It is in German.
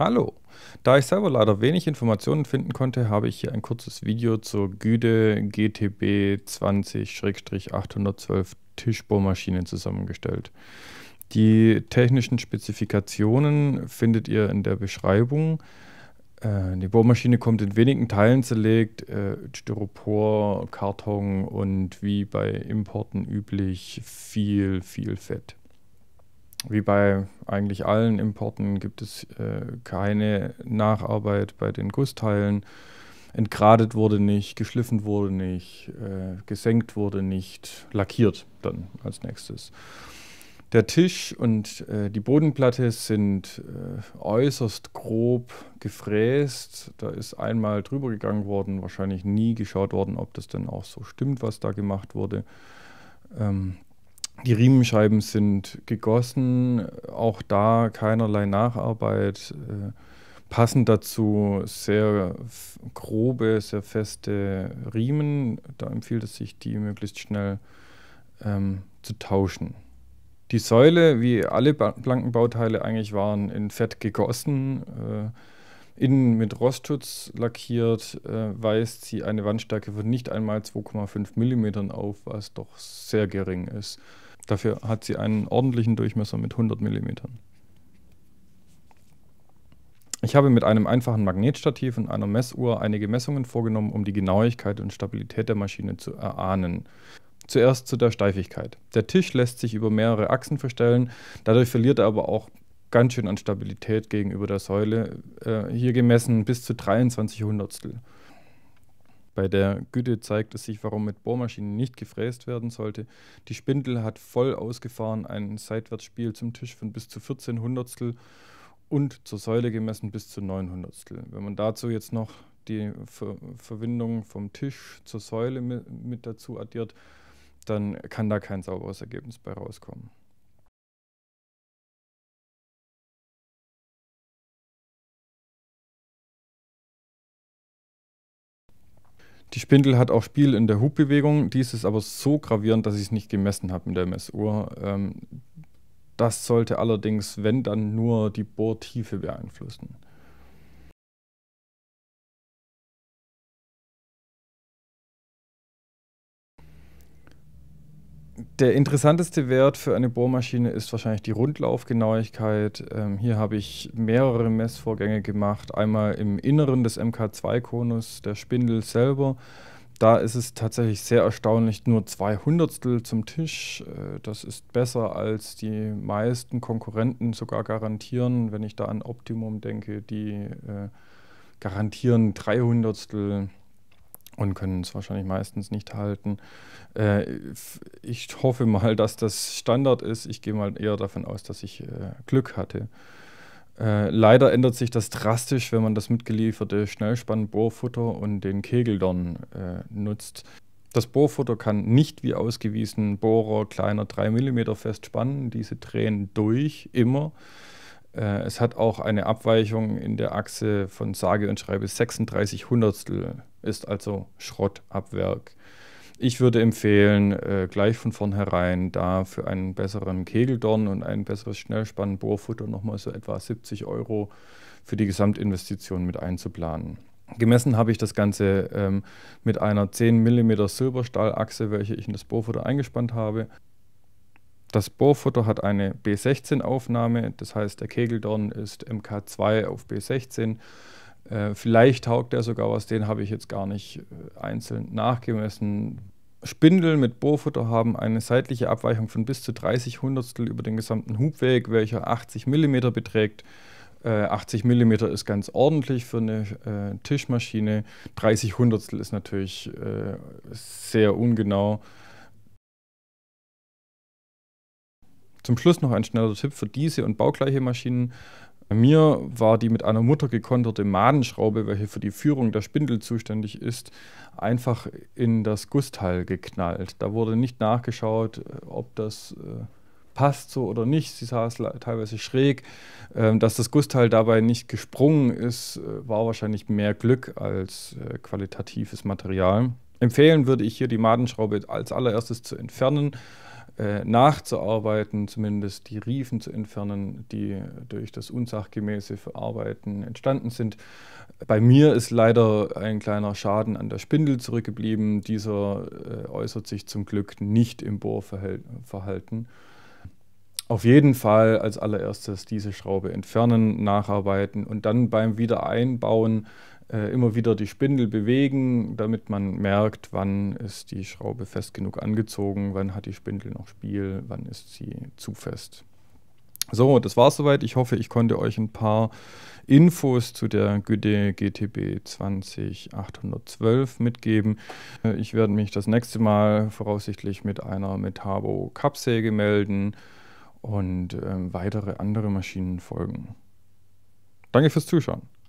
Hallo. Da ich selber leider wenig Informationen finden konnte, habe ich hier ein kurzes Video zur Güde GTB 20-812 Tischbohrmaschine zusammengestellt. Die technischen Spezifikationen findet ihr in der Beschreibung. Äh, die Bohrmaschine kommt in wenigen Teilen zerlegt, äh, Styropor, Karton und wie bei Importen üblich viel, viel Fett wie bei eigentlich allen Importen gibt es äh, keine Nacharbeit bei den Gussteilen. Entgradet wurde nicht, geschliffen wurde nicht, äh, gesenkt wurde nicht, lackiert dann als nächstes. Der Tisch und äh, die Bodenplatte sind äh, äußerst grob gefräst. Da ist einmal drüber gegangen worden, wahrscheinlich nie geschaut worden, ob das dann auch so stimmt, was da gemacht wurde. Ähm, die Riemenscheiben sind gegossen, auch da keinerlei Nacharbeit. Äh, passend dazu sehr grobe, sehr feste Riemen. Da empfiehlt es sich, die möglichst schnell ähm, zu tauschen. Die Säule, wie alle blanken Bauteile eigentlich waren, in Fett gegossen, äh, innen mit Rostschutz lackiert, äh, weist sie eine Wandstärke von nicht einmal 2,5 mm auf, was doch sehr gering ist. Dafür hat sie einen ordentlichen Durchmesser mit 100 mm. Ich habe mit einem einfachen Magnetstativ und einer Messuhr einige Messungen vorgenommen, um die Genauigkeit und Stabilität der Maschine zu erahnen. Zuerst zu der Steifigkeit. Der Tisch lässt sich über mehrere Achsen verstellen, dadurch verliert er aber auch ganz schön an Stabilität gegenüber der Säule, äh, hier gemessen bis zu 23 Hundertstel. Bei der Güte zeigt es sich, warum mit Bohrmaschinen nicht gefräst werden sollte. Die Spindel hat voll ausgefahren ein Seitwärtsspiel zum Tisch von bis zu 14 Hundertstel und zur Säule gemessen bis zu 9 Hundertstel. Wenn man dazu jetzt noch die Ver Verwindung vom Tisch zur Säule mit, mit dazu addiert, dann kann da kein sauberes Ergebnis bei rauskommen. Die Spindel hat auch Spiel in der Hubbewegung. Dies ist aber so gravierend, dass ich es nicht gemessen habe mit der Messuhr. Ähm, das sollte allerdings, wenn dann, nur die Bohrtiefe beeinflussen. der interessanteste Wert für eine Bohrmaschine ist wahrscheinlich die Rundlaufgenauigkeit. Ähm, hier habe ich mehrere Messvorgänge gemacht. Einmal im Inneren des MK2-Konus, der Spindel selber. Da ist es tatsächlich sehr erstaunlich, nur zwei Hundertstel zum Tisch. Äh, das ist besser als die meisten Konkurrenten sogar garantieren. Wenn ich da an Optimum denke, die äh, garantieren drei Hundertstel und können es wahrscheinlich meistens nicht halten. Äh, ich hoffe mal, dass das Standard ist. Ich gehe mal eher davon aus, dass ich äh, Glück hatte. Äh, leider ändert sich das drastisch, wenn man das mitgelieferte Schnellspannbohrfutter und den Kegeldorn äh, nutzt. Das Bohrfutter kann nicht wie ausgewiesen Bohrer kleiner 3 mm fest spannen. Diese drehen durch immer. Äh, es hat auch eine Abweichung in der Achse von sage und schreibe 36 Hundertstel, ist also Schrott ab Werk. Ich würde empfehlen, äh, gleich von vornherein da für einen besseren Kegeldorn und ein besseres Schnellspannenbohrfutter nochmal so etwa 70 Euro für die Gesamtinvestition mit einzuplanen. Gemessen habe ich das Ganze ähm, mit einer 10 mm Silberstahlachse, welche ich in das Bohrfutter eingespannt habe. Das Bohrfutter hat eine B16-Aufnahme, das heißt der Kegeldorn ist MK2 auf B16. Äh, vielleicht taugt er sogar was, den habe ich jetzt gar nicht äh, einzeln nachgemessen. Spindeln mit Bohrfutter haben eine seitliche Abweichung von bis zu 30 Hundertstel über den gesamten Hubweg, welcher 80 mm beträgt. 80 äh, mm ist ganz ordentlich für eine äh, Tischmaschine. 30 Hundertstel ist natürlich äh, sehr ungenau. Zum Schluss noch ein schneller Tipp für diese und baugleiche Maschinen. Bei mir war die mit einer Mutter gekonterte Madenschraube, welche für die Führung der Spindel zuständig ist, einfach in das Gussteil geknallt. Da wurde nicht nachgeschaut, ob das äh, passt so oder nicht. Sie saß teilweise schräg. Ähm, dass das Gussteil dabei nicht gesprungen ist, äh, war wahrscheinlich mehr Glück als äh, qualitatives Material. Empfehlen würde ich hier die Madenschraube als allererstes zu entfernen äh, nachzuarbeiten, zumindest die Riefen zu entfernen, die durch das unsachgemäße Verarbeiten entstanden sind. Bei mir ist leider ein kleiner Schaden an der Spindel zurückgeblieben. Dieser äh, äußert sich zum Glück nicht im Bohrverhalten. Auf jeden Fall als allererstes diese Schraube entfernen, nacharbeiten und dann beim Wiedereinbauen äh, immer wieder die Spindel bewegen, damit man merkt, wann ist die Schraube fest genug angezogen, wann hat die Spindel noch Spiel, wann ist sie zu fest. So, das war soweit. Ich hoffe, ich konnte euch ein paar Infos zu der Güde GTB 20812 mitgeben. Äh, ich werde mich das nächste Mal voraussichtlich mit einer Metabo Kappsäge melden und äh, weitere andere Maschinen folgen. Danke fürs Zuschauen.